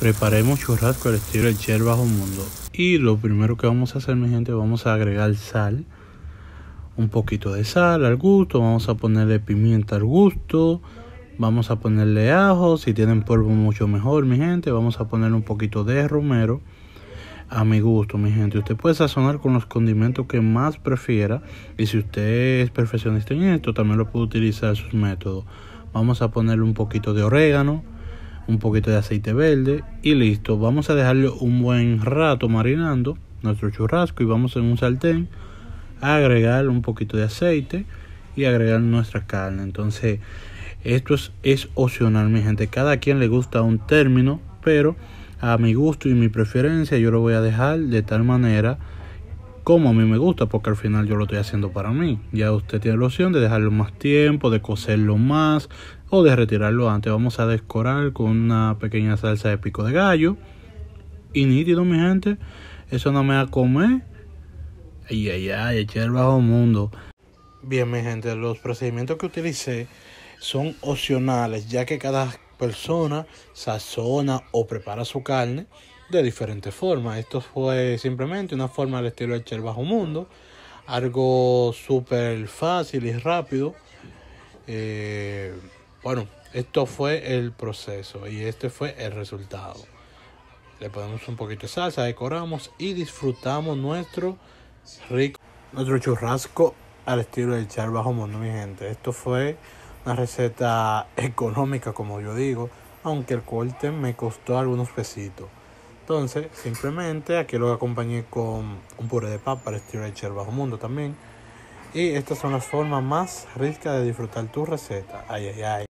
preparemos churrasco al estilo del Cher Bajo Mundo. Y lo primero que vamos a hacer, mi gente, vamos a agregar sal. Un poquito de sal al gusto. Vamos a ponerle pimienta al gusto. Vamos a ponerle ajo. Si tienen polvo, mucho mejor, mi gente. Vamos a poner un poquito de romero. A mi gusto, mi gente. Usted puede sazonar con los condimentos que más prefiera. Y si usted es perfeccionista en esto, también lo puede utilizar sus métodos. Vamos a ponerle un poquito de orégano un poquito de aceite verde y listo. Vamos a dejarlo un buen rato marinando nuestro churrasco y vamos en un sartén a agregar un poquito de aceite y agregar nuestra carne. Entonces, esto es, es opcional, mi gente. Cada quien le gusta un término, pero a mi gusto y mi preferencia yo lo voy a dejar de tal manera como a mí me gusta, porque al final yo lo estoy haciendo para mí. Ya usted tiene la opción de dejarlo más tiempo, de cocerlo más, de retirarlo antes. Vamos a decorar con una pequeña salsa de pico de gallo. Y nítido, mi gente. Eso no me va a comer. Ay, ay, ay, eché el bajo mundo. Bien, mi gente, los procedimientos que utilicé son opcionales, ya que cada persona sazona o prepara su carne de diferentes formas. Esto fue simplemente una forma del estilo de bajo mundo, algo súper fácil y rápido. Eh, bueno, esto fue el proceso y este fue el resultado. Le ponemos un poquito de salsa, decoramos y disfrutamos nuestro rico, nuestro churrasco al estilo del char bajo mundo, mi gente. Esto fue una receta económica, como yo digo, aunque el corte me costó algunos pesitos. Entonces, simplemente aquí lo acompañé con un puré de papa al estilo de char bajo mundo también. Y estas son las formas más ricas de disfrutar tu receta. Ay, ay, ay.